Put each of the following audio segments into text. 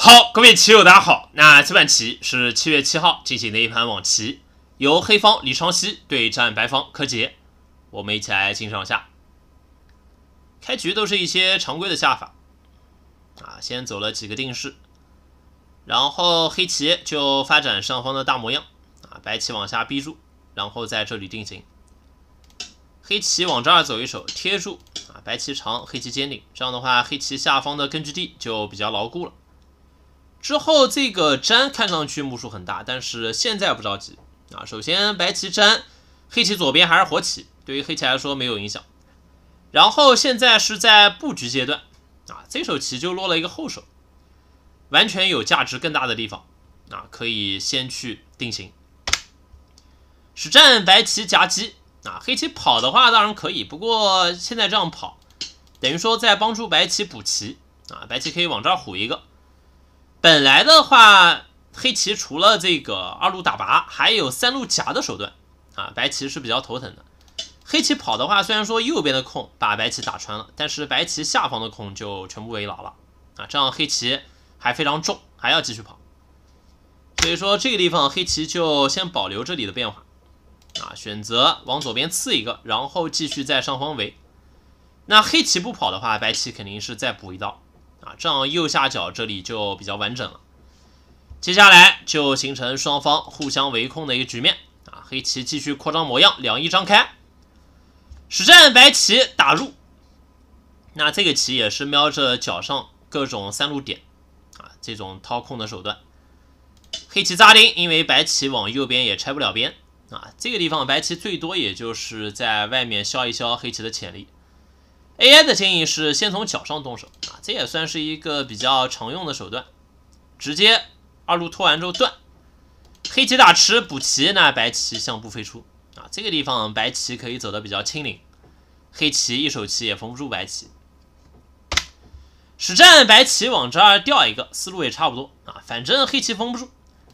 好，各位棋友，大家好。那这盘棋是七月七号进行的一盘网棋，由黑方李昌熙对战白方柯洁。我们一起来欣赏下。开局都是一些常规的下法，啊，先走了几个定式，然后黑棋就发展上方的大模样，啊，白棋往下逼住，然后在这里定型。黑棋往这儿走一手贴住，啊，白棋长，黑棋尖顶，这样的话黑棋下方的根据地就比较牢固了。之后这个粘看上去目数很大，但是现在不着急啊。首先白棋粘，黑棋左边还是活棋，对于黑棋来说没有影响。然后现在是在布局阶段啊，这手棋就落了一个后手，完全有价值更大的地方啊，可以先去定型。实战白棋夹击啊，黑棋跑的话当然可以，不过现在这样跑，等于说在帮助白棋补棋啊，白棋可以往这儿虎一个。本来的话，黑棋除了这个二路打拔，还有三路夹的手段啊，白棋是比较头疼的。黑棋跑的话，虽然说右边的空把白棋打穿了，但是白棋下方的空就全部围牢了啊，这样黑棋还非常重，还要继续跑。所以说这个地方黑棋就先保留这里的变化啊，选择往左边刺一个，然后继续在上方围。那黑棋不跑的话，白棋肯定是再补一道。这样右下角这里就比较完整了。接下来就形成双方互相围控的一个局面啊！黑棋继续扩张模样，两翼张开，实战白棋打入，那这个棋也是瞄着角上各种三路点啊，这种掏空的手段。黑棋扎钉，因为白棋往右边也拆不了边啊。这个地方白棋最多也就是在外面消一消黑棋的潜力。AI 的建议是先从角上动手。这也算是一个比较常用的手段，直接二路拖完之后断，黑棋打吃补棋，那白棋向步飞出啊，这个地方白棋可以走得比较轻灵，黑棋一手棋也封不住白棋。实战白棋往这儿掉一个，思路也差不多啊，反正黑棋封不住。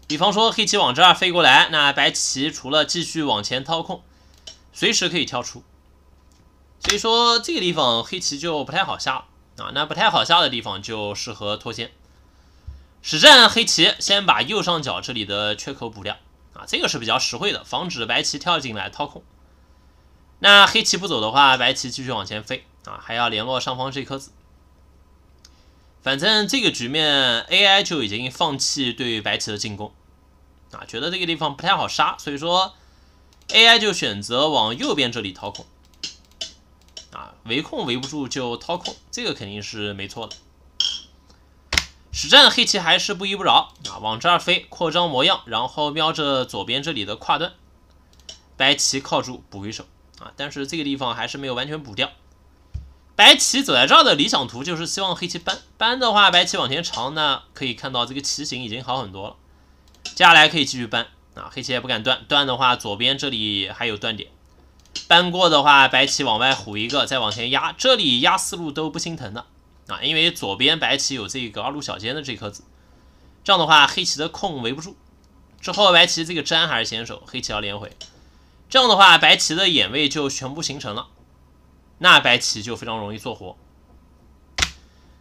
比方说黑棋往这儿飞过来，那白棋除了继续往前掏空，随时可以跳出，所以说这个地方黑棋就不太好下了。啊，那不太好下的地方就适合脱先。实战黑棋先把右上角这里的缺口补掉啊，这个是比较实惠的，防止白棋跳进来掏空。那黑棋不走的话，白棋继续往前飞啊，还要联络上方这颗子。反正这个局面 AI 就已经放弃对白棋的进攻啊，觉得这个地方不太好杀，所以说 AI 就选择往右边这里掏空。围控围不住就掏空，这个肯定是没错的。实战黑棋还是不依不饶啊，往这儿飞扩张模样，然后瞄着左边这里的跨段，白棋靠住补一手啊，但是这个地方还是没有完全补掉。白棋走在这儿的理想图就是希望黑棋搬搬的话，白棋往前长呢，可以看到这个棋形已经好很多了，接下来可以继续搬啊，黑棋也不敢断断的话，左边这里还有断点。搬过的话，白棋往外虎一个，再往前压，这里压四路都不心疼的啊，因为左边白棋有这个二路小尖的这颗子，这样的话黑棋的控围不住，之后白棋这个粘还是先手，黑棋要连回，这样的话白棋的眼位就全部形成了，那白棋就非常容易做活。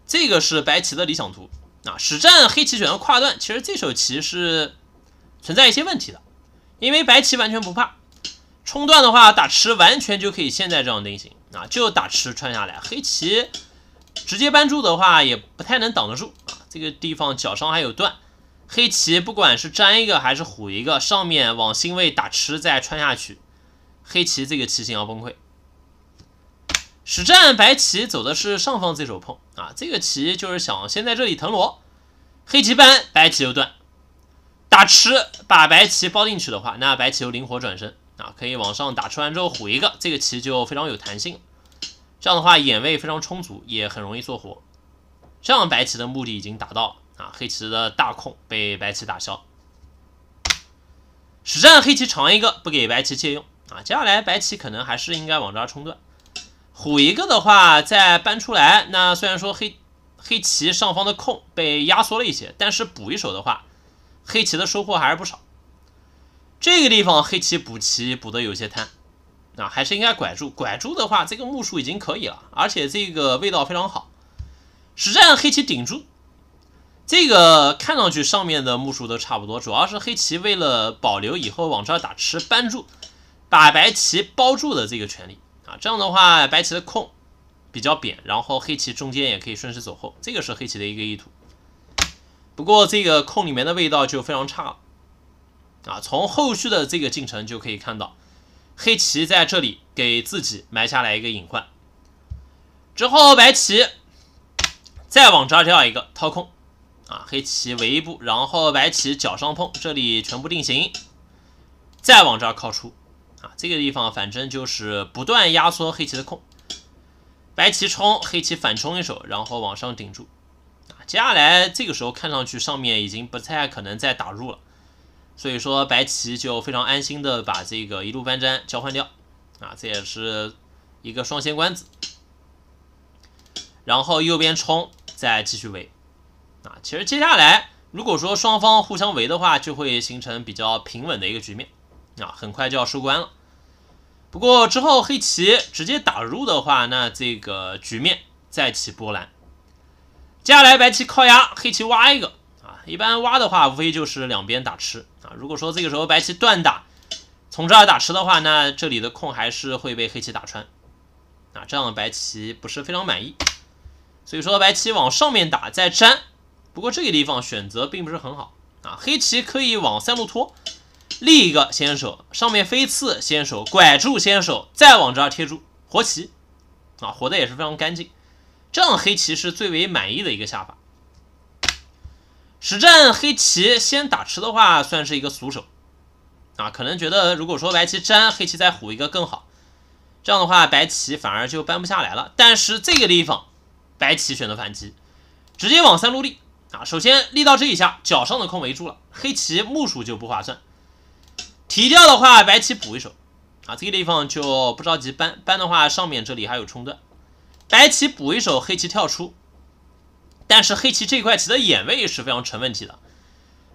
这个是白棋的理想图啊，实战黑棋选择跨断，其实这手棋是存在一些问题的，因为白棋完全不怕。冲段的话，打吃完全就可以现在这样定型啊！就打吃穿下来，黑棋直接搬住的话也不太能挡得住啊。这个地方脚上还有断，黑棋不管是粘一个还是虎一个，上面往星位打吃再穿下去，黑棋这个棋形要崩溃。实战白棋走的是上方这手碰啊，这个棋就是想先在这里腾挪，黑棋搬白棋又断，打吃把白棋包进去的话，那白棋又灵活转身。啊，可以往上打吃完之后虎一个，这个棋就非常有弹性。这样的话眼位非常充足，也很容易做活。这样白棋的目的已经达到，啊，黑棋的大空被白棋打消。实战黑棋长一个，不给白棋借用啊。接下来白棋可能还是应该往这儿冲断，虎一个的话再搬出来。那虽然说黑黑棋上方的空被压缩了一些，但是补一手的话，黑棋的收获还是不少。这个地方黑棋补棋补的有些贪，啊，还是应该拐住。拐住的话，这个目数已经可以了，而且这个味道非常好。实战黑棋顶住，这个看上去上面的目数都差不多，主要是黑棋为了保留以后往这儿打吃扳住，把白棋包住的这个权利啊，这样的话白棋的空比较扁，然后黑棋中间也可以顺势走后，这个是黑棋的一个意图。不过这个空里面的味道就非常差了。啊，从后续的这个进程就可以看到，黑棋在这里给自己埋下来一个隐患。之后白棋再往这儿掉一个掏空，啊，黑棋围一步，然后白棋脚上碰，这里全部定型，再往这儿靠出，啊，这个地方反正就是不断压缩黑棋的空。白棋冲，黑棋反冲一手，然后往上顶住。啊，接下来这个时候看上去上面已经不太可能再打入了。所以说白棋就非常安心的把这个一路搬粘交换掉，啊，这也是一个双先关子，然后右边冲再继续围，啊，其实接下来如果说双方互相围的话，就会形成比较平稳的一个局面，啊，很快就要收官了。不过之后黑棋直接打入的话，那这个局面再起波澜。接下来白棋靠压，黑棋挖一个，啊，一般挖的话无非就是两边打吃。如果说这个时候白棋断打从这儿打吃的话，那这里的空还是会被黑棋打穿啊，这样的白棋不是非常满意，所以说白棋往上面打再粘，不过这个地方选择并不是很好啊，黑棋可以往三路拖立一个先手，上面飞刺先手拐住先手，再往这儿贴住活棋啊，活的也是非常干净，这样黑棋是最为满意的一个下法。实战黑棋先打吃的话，算是一个俗手啊，可能觉得如果说白棋粘，黑棋再虎一个更好，这样的话白棋反而就搬不下来了。但是这个地方白棋选择反击，直接往三路立啊，首先立到这一下，脚上的空围住了，黑棋目数就不划算。提掉的话，白棋补一手啊，这个地方就不着急搬，搬的话上面这里还有冲段，白棋补一手，黑棋跳出。但是黑棋这块棋的眼位是非常成问题的，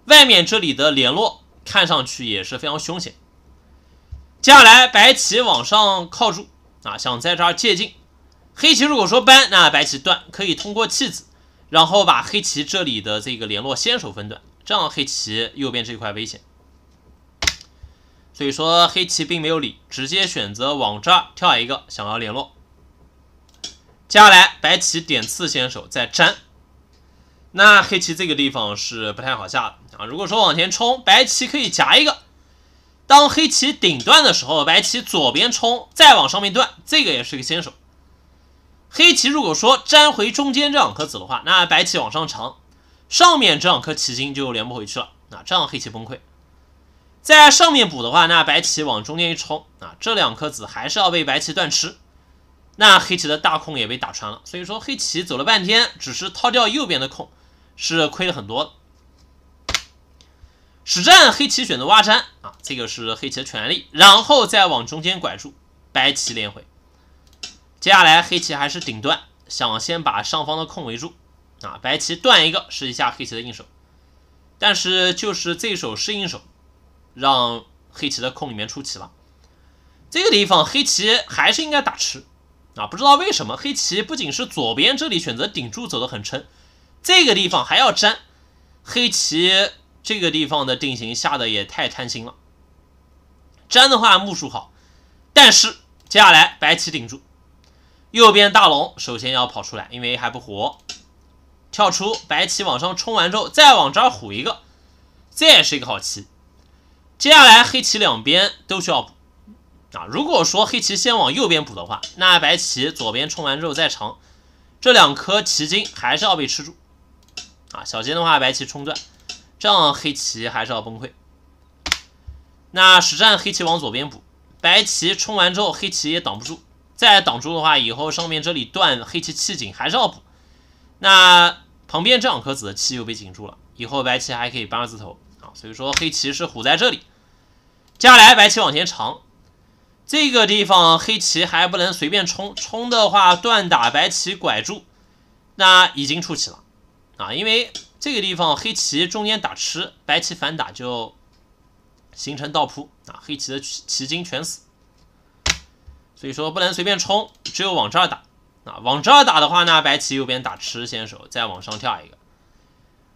外面这里的联络看上去也是非常凶险。接下来白棋往上靠住啊，想在这儿借进。黑棋如果说搬，那白棋断可以通过弃子，然后把黑棋这里的这个联络先手分断，这样黑棋右边这块危险。所以说黑棋并没有理，直接选择往这儿跳一个，想要联络。接下来白棋点刺先手再粘。那黑棋这个地方是不太好下的啊。如果说往前冲，白棋可以夹一个。当黑棋顶断的时候，白棋左边冲，再往上面断，这个也是个先手。黑棋如果说粘回中间这两颗子的话，那白棋往上长，上面这两颗棋筋就连不回去了。那这样黑棋崩溃。在上面补的话，那白棋往中间一冲，啊，这两颗子还是要被白棋断吃。那黑棋的大空也被打穿了，所以说黑棋走了半天，只是掏掉右边的空。是亏了很多。实战黑棋选择挖粘啊，这个是黑棋的权利，然后再往中间拐住，白棋连回。接下来黑棋还是顶断，想先把上方的空围住啊。白棋断一个，试一下黑棋的硬手，但是就是这手是应手，让黑棋的空里面出棋了。这个地方黑棋还是应该打吃啊，不知道为什么黑棋不仅是左边这里选择顶住走得很沉。这个地方还要粘，黑棋这个地方的定型下的也太贪心了。粘的话目数好，但是接下来白棋顶住，右边大龙首先要跑出来，因为还不活。跳出白棋往上冲完之后，再往这儿虎一个，这也是一个好棋。接下来黑棋两边都需要补啊。如果说黑棋先往右边补的话，那白棋左边冲完之后再长，这两颗棋筋还是要被吃住。啊，小尖的话，白棋冲断，这样黑棋还是要崩溃。那实战黑棋往左边补，白棋冲完之后，黑棋也挡不住。再挡住的话，以后上面这里断，黑棋气紧还是要补。那旁边这两颗子的气又被紧住了，以后白棋还可以扳字头啊。所以说黑棋是虎在这里。接下来白棋往前长，这个地方黑棋还不能随便冲，冲的话断打白棋拐住，那已经出棋了。啊，因为这个地方黑棋中间打吃，白棋反打就形成倒扑啊，黑棋的棋筋全死，所以说不能随便冲，只有往这儿打啊，往这儿打的话呢，白棋右边打吃先手，再往上跳一个。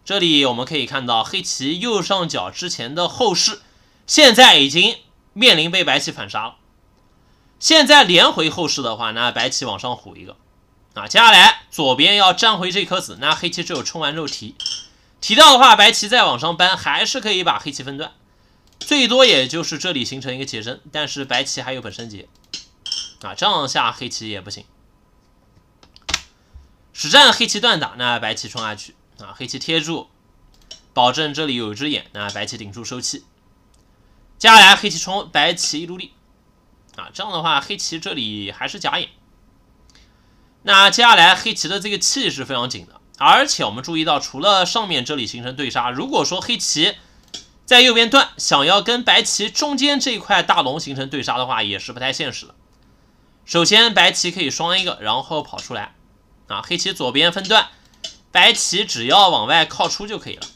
这里我们可以看到黑棋右上角之前的后势，现在已经面临被白棋反杀了。现在连回后势的话，那白棋往上虎一个。啊，接下来左边要占回这颗子，那黑棋只有冲完之后提，提到的话，白棋再往上扳，还是可以把黑棋分断，最多也就是这里形成一个劫针，但是白棋还有本身劫，啊，这样下黑棋也不行。实战黑棋断打，那白棋冲下去，啊，黑棋贴住，保证这里有一只眼，那白棋顶住收气。接下来黑棋冲，白棋一路力，啊，这样的话黑棋这里还是假眼。那接下来黑棋的这个气是非常紧的，而且我们注意到，除了上面这里形成对杀，如果说黑棋在右边断，想要跟白棋中间这一块大龙形成对杀的话，也是不太现实的。首先，白棋可以双一个，然后跑出来，啊，黑棋左边分段，白棋只要往外靠出就可以了，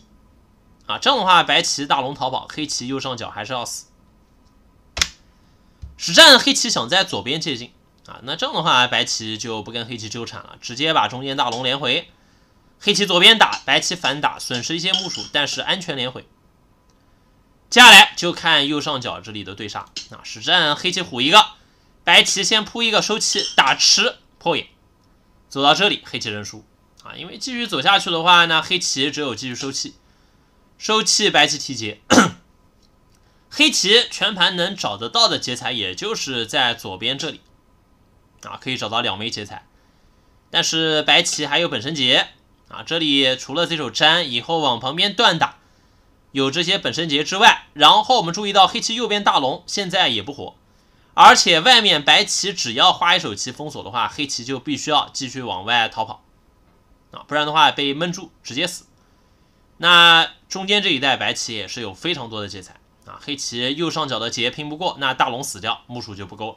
啊，这样的话，白棋大龙逃跑，黑棋右上角还是要死。实战黑棋想在左边接近。啊，那这样的话，白棋就不跟黑棋纠缠了，直接把中间大龙连回。黑棋左边打，白棋反打，损失一些木薯，但是安全连回。接下来就看右上角这里的对杀。啊，实战黑棋虎一个，白棋先扑一个收气，打吃破眼。走到这里，黑棋认输。啊，因为继续走下去的话呢，黑棋只有继续收气，收气白棋提劫。黑棋全盘能找得到的劫材，也就是在左边这里。啊，可以找到两枚劫财。但是白棋还有本身劫啊。这里除了这手粘以后往旁边断打，有这些本身劫之外，然后我们注意到黑棋右边大龙现在也不活，而且外面白棋只要花一手棋封锁的话，黑棋就必须要继续往外逃跑啊，不然的话被闷住直接死。那中间这一带白棋也是有非常多的劫材啊，黑棋右上角的劫拼不过，那大龙死掉，目数就不够了。